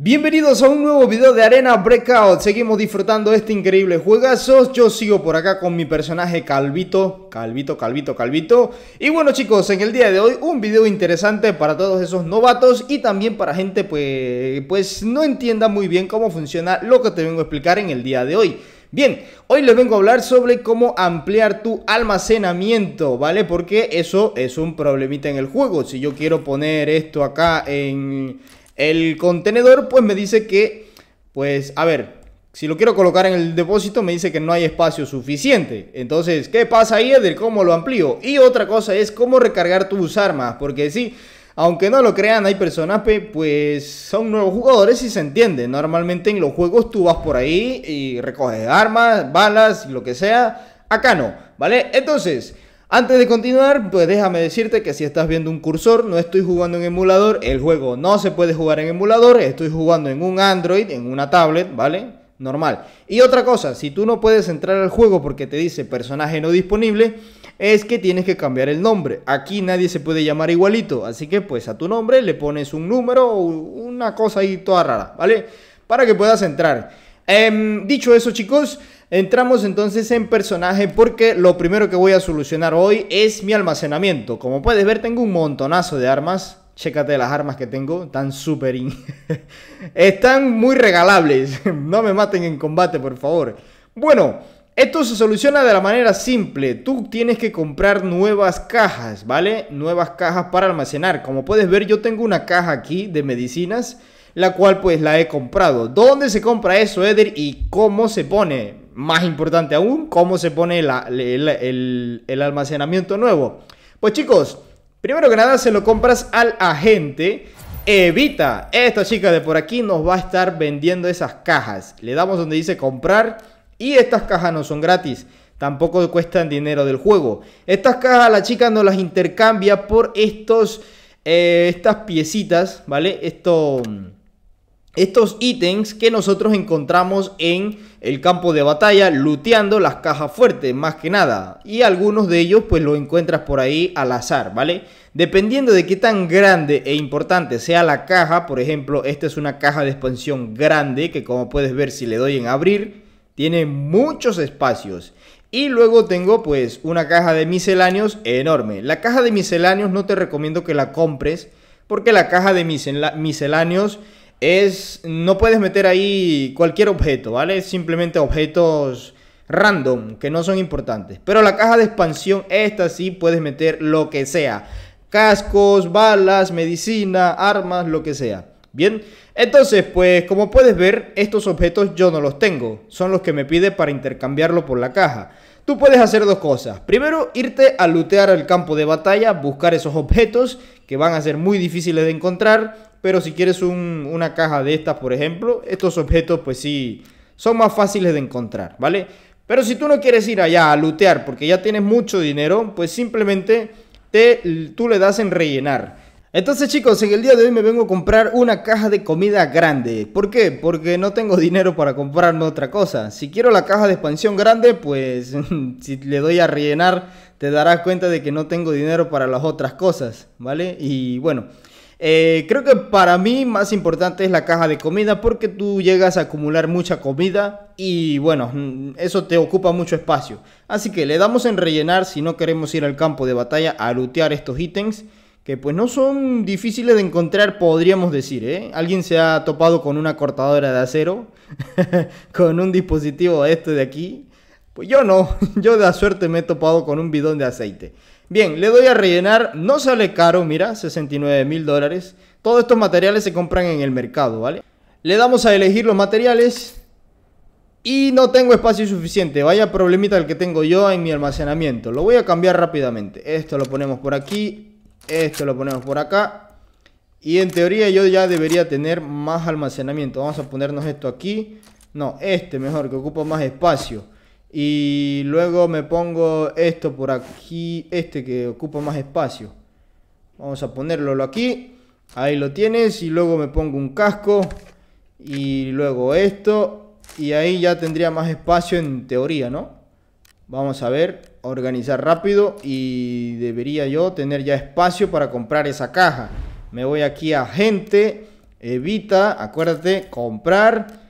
Bienvenidos a un nuevo video de Arena Breakout, seguimos disfrutando este increíble juegazo, yo sigo por acá con mi personaje Calvito, Calvito, Calvito, Calvito Y bueno chicos, en el día de hoy un video interesante para todos esos novatos y también para gente pues, pues no entienda muy bien cómo funciona lo que te vengo a explicar en el día de hoy Bien, hoy les vengo a hablar sobre cómo ampliar tu almacenamiento, ¿vale? Porque eso es un problemita en el juego. Si yo quiero poner esto acá en, el contenedor pues me dice que, pues a ver, si lo quiero colocar en el depósito me dice que no hay espacio suficiente. Entonces, ¿qué pasa ahí, de ¿Cómo lo amplío? Y otra cosa es cómo recargar tus armas, porque sí... Aunque no lo crean, hay personas pues son nuevos jugadores y se entiende. Normalmente en los juegos tú vas por ahí y recoges armas, balas, lo que sea. Acá no, ¿vale? Entonces, antes de continuar, pues déjame decirte que si estás viendo un cursor, no estoy jugando en emulador, el juego no se puede jugar en emulador, estoy jugando en un Android, en una tablet, ¿vale? Normal. Y otra cosa, si tú no puedes entrar al juego porque te dice personaje no disponible, es que tienes que cambiar el nombre. Aquí nadie se puede llamar igualito, así que pues a tu nombre le pones un número o una cosa ahí toda rara, ¿vale? Para que puedas entrar. Em, dicho eso, chicos... Entramos entonces en personaje porque lo primero que voy a solucionar hoy es mi almacenamiento. Como puedes ver tengo un montonazo de armas. Chécate las armas que tengo, están súper... están muy regalables. no me maten en combate, por favor. Bueno, esto se soluciona de la manera simple. Tú tienes que comprar nuevas cajas, ¿vale? Nuevas cajas para almacenar. Como puedes ver yo tengo una caja aquí de medicinas. La cual pues la he comprado. ¿Dónde se compra eso, Eder? ¿Y cómo se pone? Más importante aún, cómo se pone el, almacenamiento nuevo. Pues chicos, primero que nada se lo compras al agente. Evita, esta chica de por aquí nos va a estar vendiendo esas cajas. Le damos donde dice comprar y estas cajas no son gratis. Tampoco cuestan dinero del juego. Estas cajas la chica nos las intercambia por estos, eh, estas piecitas, ¿vale? Esto estos ítems que nosotros encontramos en el campo de batalla luteando las cajas fuertes más que nada y algunos de ellos pues lo encuentras por ahí al azar vale dependiendo de qué tan grande e importante sea la caja por ejemplo esta es una caja de expansión grande que como puedes ver si le doy en abrir tiene muchos espacios y luego tengo pues una caja de misceláneos enorme la caja de misceláneos no te recomiendo que la compres porque la caja de misceláneos es no puedes meter ahí cualquier objeto, ¿vale? Simplemente objetos random que no son importantes. Pero la caja de expansión esta sí puedes meter lo que sea. Cascos, balas, medicina, armas, lo que sea. Bien, entonces pues como puedes ver estos objetos yo no los tengo, son los que me pide para intercambiarlo por la caja. Tú puedes hacer dos cosas, primero irte a lootear al campo de batalla, buscar esos objetos que van a ser muy difíciles de encontrar pero si quieres una caja de estas, por ejemplo, estos objetos pues sí son más fáciles de encontrar, ¿vale? Pero si tú no quieres ir allá a lootear porque ya tienes mucho dinero, pues simplemente te, tú le das en rellenar. Entonces chicos, en el día de hoy me vengo a comprar una caja de comida grande. ¿Por qué? Porque no tengo dinero para comprarme otra cosa. Si quiero la caja de expansión grande, pues si le doy a rellenar, te darás cuenta de que no tengo dinero para las otras cosas, ¿vale? Y bueno, eh, creo que para mí más importante es la caja de comida porque tú llegas a acumular mucha comida y bueno, mm, eso te ocupa mucho espacio. Así que le damos en rellenar si no queremos ir al campo de batalla a lootear estos ítems que pues no son difíciles de encontrar, podríamos decir, ¿eh? Alguien se ha topado con una cortadora de acero, con un dispositivo este de aquí. Pues yo no, yo de la suerte me he topado con un bidón de aceite. Bien, le doy a rellenar, no sale caro, mira, 69 mil dólares. Todos estos materiales se compran en el mercado, ¿vale? Le damos a elegir los materiales y no tengo espacio suficiente. Vaya problemita el que tengo yo en mi almacenamiento. Lo voy a cambiar rápidamente. Esto lo ponemos por aquí, esto lo ponemos por acá. Y en teoría yo ya debería tener más almacenamiento. Vamos a ponernos esto aquí. No, este mejor, que ocupa más espacio. Y luego me pongo esto por aquí, este que ocupa más espacio. Vamos a ponerlo aquí. Ahí lo tienes. Y luego me pongo un casco. Y luego esto. Y ahí ya tendría más espacio en teoría, ¿no? Vamos a ver. Organizar rápido. Y debería yo tener ya espacio para comprar esa caja. Me voy aquí a gente. Evita. Acuérdate. Comprar.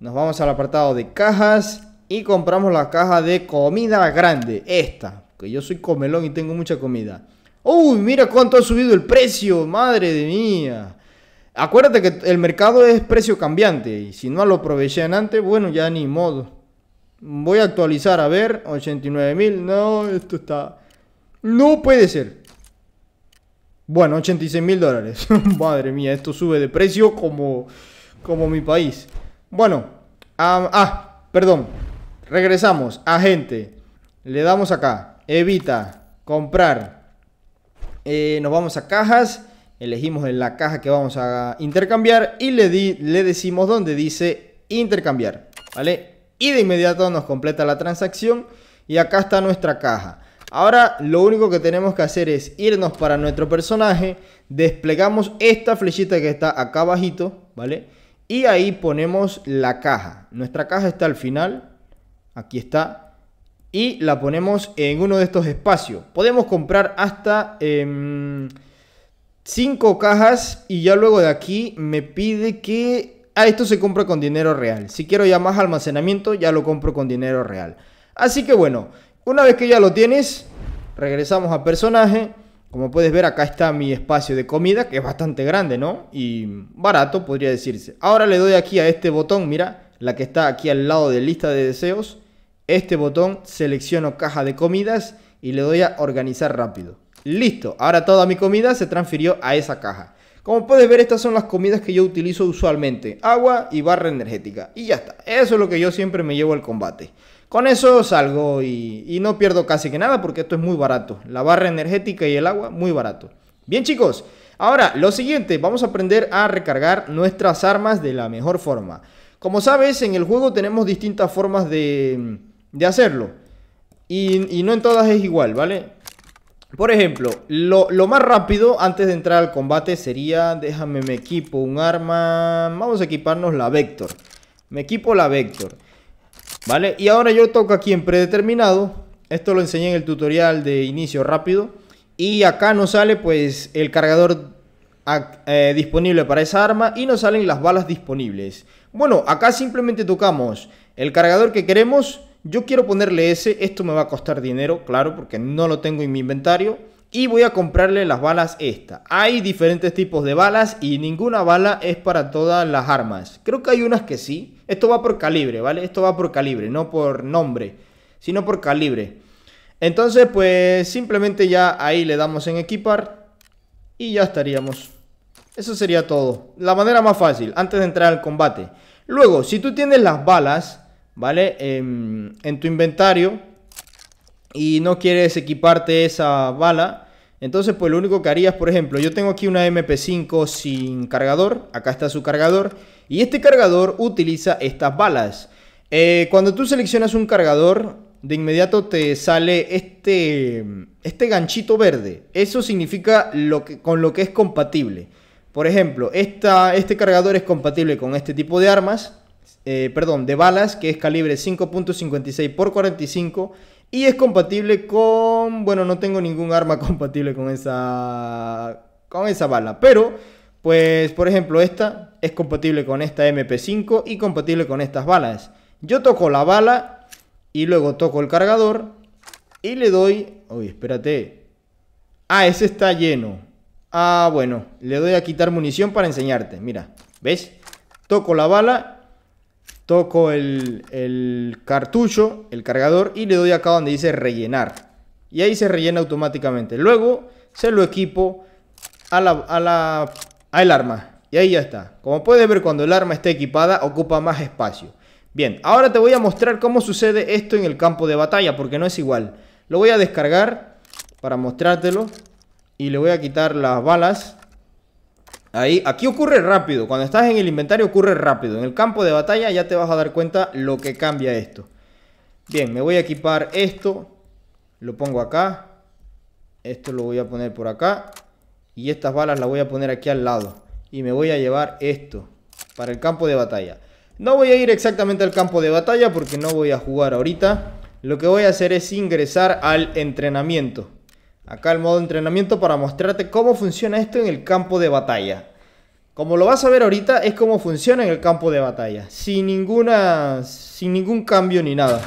Nos vamos al apartado de cajas y compramos la caja de comida grande, esta, que yo soy comelón y tengo mucha comida. Uy, mira cuánto ha subido el precio, madre mía. Acuérdate que el mercado es precio cambiante y si no lo aprovechan antes, bueno, ya ni modo. Voy a actualizar, a ver, mil no, esto está... No puede ser. Bueno, 86 mil dólares. Madre mía, esto sube de precio como, como mi país. Bueno, ah, perdón. Regresamos, agente. Le damos acá, evita, comprar. Eh, nos vamos a cajas, elegimos la caja que vamos a intercambiar y le, di, le decimos donde dice intercambiar, ¿vale? Y de inmediato nos completa la transacción y acá está nuestra caja. Ahora lo único que tenemos que hacer es irnos para nuestro personaje, desplegamos esta flechita que está acá bajito, ¿vale? Y ahí ponemos la caja. Nuestra caja está al final, Aquí está. Y la ponemos en uno de estos espacios. Podemos comprar hasta 5 em, cajas y ya luego de aquí me pide que... Ah, esto se compra con dinero real. Si quiero ya más almacenamiento, ya lo compro con dinero real. Así que bueno, una vez que ya lo tienes, regresamos a personaje. Como puedes ver, acá está mi espacio de comida, que es bastante grande, ¿no? Y barato, podría decirse. Ahora le doy aquí a este botón, mira, la que está aquí al lado de lista de deseos este botón, selecciono caja de comidas y le doy a organizar rápido. Listo, ahora toda mi comida se transfirió a esa caja. Como puedes ver, estas son las comidas que yo utilizo usualmente. Agua y barra energética. Y ya está. Eso es lo que yo siempre me llevo al combate. Con eso salgo y, no pierdo casi que nada porque esto es muy barato. La barra energética y el agua, muy barato. Bien chicos, ahora lo siguiente, vamos a aprender a recargar nuestras armas de la mejor forma. Como sabes, en el juego tenemos distintas formas de de hacerlo. Y, no en todas es igual, ¿vale? Por ejemplo, lo, más rápido antes de entrar al combate sería, déjame me equipo un arma, vamos a equiparnos la Vector. Me equipo la Vector. ¿Vale? Y ahora yo toco aquí en predeterminado. Esto lo enseñé en el tutorial de inicio rápido. Y acá nos sale pues el cargador eh, disponible para esa arma y nos salen las balas disponibles. Bueno, acá simplemente tocamos el cargador que queremos yo quiero ponerle ese, esto me va a costar dinero, claro, porque no lo tengo en mi inventario. Y voy a comprarle las balas esta. Hay diferentes tipos de balas y ninguna bala es para todas las armas. Creo que hay unas que sí. Esto va por calibre, ¿vale? Esto va por calibre, no por nombre, sino por calibre. Entonces, pues simplemente ya ahí le damos en equipar y ya estaríamos. Eso sería todo. La manera más fácil, antes de entrar al combate. Luego, si tú tienes las balas, ¿vale? Em, en, tu inventario y no quieres equiparte esa bala, entonces pues lo único que harías, por ejemplo, yo tengo aquí una MP5 sin cargador, acá está su cargador, y este cargador utiliza estas balas. Eh, cuando tú seleccionas un cargador, de inmediato te sale este, este ganchito verde. Eso significa lo que, con lo que es compatible. Por ejemplo, esta, este cargador es compatible con este tipo de armas. Eh, perdón, de balas, que es calibre 5.56 x 45 y es compatible con, bueno, no tengo ningún arma compatible con esa con esa bala, pero pues por ejemplo, esta es compatible con esta MP5 y compatible con estas balas. Yo toco la bala y luego toco el cargador y le doy, uy, espérate. Ah, ese está lleno. Ah, bueno, le doy a quitar munición para enseñarte. Mira, ¿ves? Toco la bala Toco el, cartucho, el cargador y le doy acá donde dice rellenar. Y ahí se rellena automáticamente. Luego se lo equipo a la, a arma. Y ahí ya está. Como puedes ver, cuando el arma está equipada, ocupa más espacio. Bien, ahora te voy a mostrar cómo sucede esto en el campo de batalla, porque no es igual. Lo voy a descargar para mostrártelo. Y le voy a quitar las balas aquí ocurre rápido, cuando estás en el inventario ocurre rápido. En el campo de batalla ya te vas a dar cuenta lo que cambia esto. Bien, me voy a equipar esto, lo pongo acá, esto lo voy a poner por acá y estas balas las voy a poner aquí al lado. Y me voy a llevar esto para el campo de batalla. No voy a ir exactamente al campo de batalla porque no voy a jugar ahorita. Lo que voy a hacer es ingresar al entrenamiento. Acá el modo entrenamiento para mostrarte cómo funciona esto en el campo de batalla. Como lo vas a ver ahorita, es cómo funciona en el campo de batalla. Sin ninguna... Sin ningún cambio ni nada.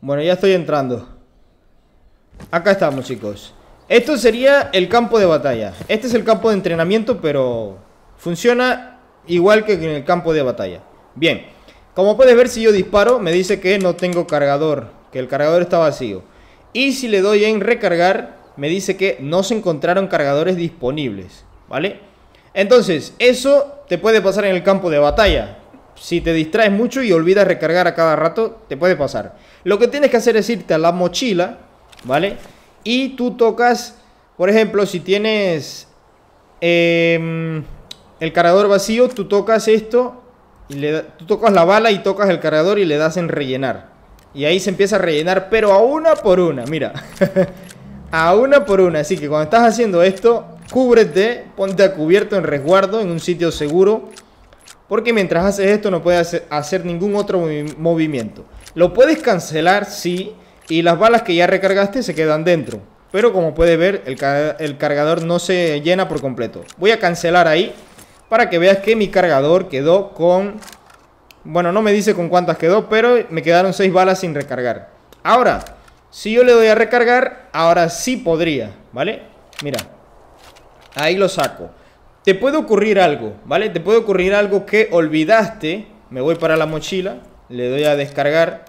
Bueno, ya estoy entrando. Acá estamos, chicos. Esto sería el campo de batalla. Este es el campo de entrenamiento, pero... Funciona igual que en el campo de batalla. Bien. Como puedes ver, si yo disparo, me dice que no tengo cargador. Que el cargador está vacío. Y si le doy en recargar, me dice que no se encontraron cargadores disponibles, ¿vale? Entonces, eso te puede pasar en el campo de batalla. Si te distraes mucho y olvidas recargar a cada rato, te puede pasar. Lo que tienes que hacer es irte a la mochila, ¿vale? Y tú tocas, por ejemplo, si tienes em, el cargador vacío, tú tocas esto, le, tú tocas la bala y tocas el cargador y le das en rellenar. Y ahí se empieza a rellenar, pero a una por una, mira. a una por una. Así que cuando estás haciendo esto, cúbrete, ponte a cubierto en resguardo, en un sitio seguro. Porque mientras haces esto no puedes hacer ningún otro movimiento. Lo puedes cancelar, sí, y las balas que ya recargaste se quedan dentro. Pero como puedes ver, el, el cargador no se llena por completo. Voy a cancelar ahí para que veas que mi cargador quedó con bueno, no me dice con cuántas quedó, pero me quedaron 6 balas sin recargar. Ahora, si yo le doy a recargar, ahora sí podría, ¿vale? Mira, ahí lo saco. Te puede ocurrir algo, ¿vale? Te puede ocurrir algo que olvidaste. Me voy para la mochila, le doy a descargar.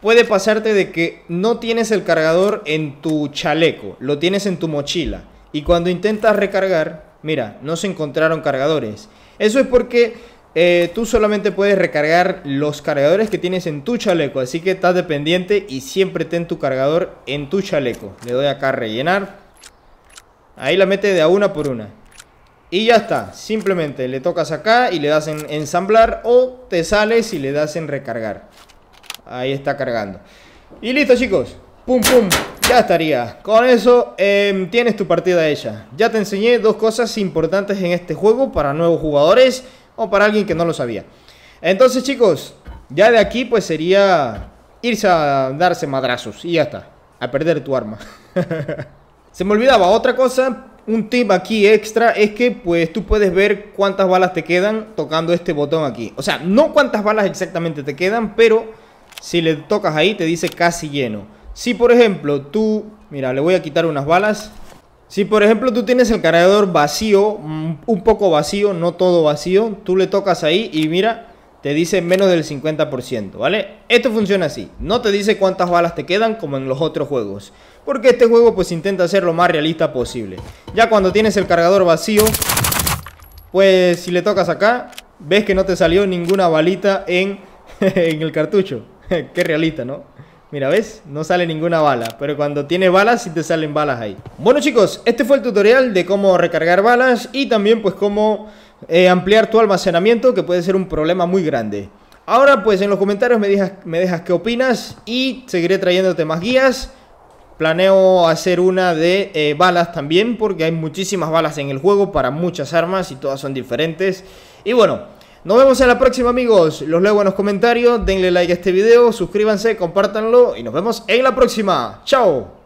Puede pasarte de que no tienes el cargador en tu chaleco, lo tienes en tu mochila. Y cuando intentas recargar, mira, no se encontraron cargadores. Eso es porque eh, tú solamente puedes recargar los cargadores que tienes en tu chaleco. Así que estás dependiente y siempre ten tu cargador en tu chaleco. Le doy acá a rellenar. Ahí la mete de a una por una. Y ya está, simplemente le tocas acá y le das en ensamblar o te sales y le das en recargar. Ahí está cargando. Y listo chicos, pum pum, ya estaría. Con eso em, tienes tu partida hecha. Ya te enseñé dos cosas importantes en este juego para nuevos jugadores o para alguien que no lo sabía. Entonces, chicos, ya de aquí pues sería irse a darse madrazos y ya está, a perder tu arma. Se me olvidaba otra cosa, un tip aquí extra es que pues tú puedes ver cuántas balas te quedan tocando este botón aquí. O sea, no cuántas balas exactamente te quedan, pero si le tocas ahí te dice casi lleno. Si por ejemplo tú, mira, le voy a quitar unas balas si por ejemplo tú tienes el cargador vacío, mm, un poco vacío, no todo vacío, tú le tocas ahí y mira, te dice menos del 50%, ¿vale? Esto funciona así, no te dice cuántas balas te quedan como en los otros juegos, porque este juego pues intenta ser lo más realista posible. Ya cuando tienes el cargador vacío, pues si le tocas acá, ves que no te salió ninguna balita en, en el cartucho. Qué realista, ¿no? Mira, ¿ves? No sale ninguna bala, pero cuando tiene balas sí te salen balas ahí. Bueno chicos, este fue el tutorial de cómo recargar balas y también pues cómo eh, ampliar tu almacenamiento que puede ser un problema muy grande. Ahora pues en los comentarios me dejas, me dejas qué opinas y seguiré trayéndote más guías. Planeo hacer una de eh, balas también porque hay muchísimas balas en el juego para muchas armas y todas son diferentes. Y bueno, nos vemos en la próxima amigos, los leo en los comentarios, denle like a este video, suscríbanse, compártanlo y nos vemos en la próxima. ¡Chao!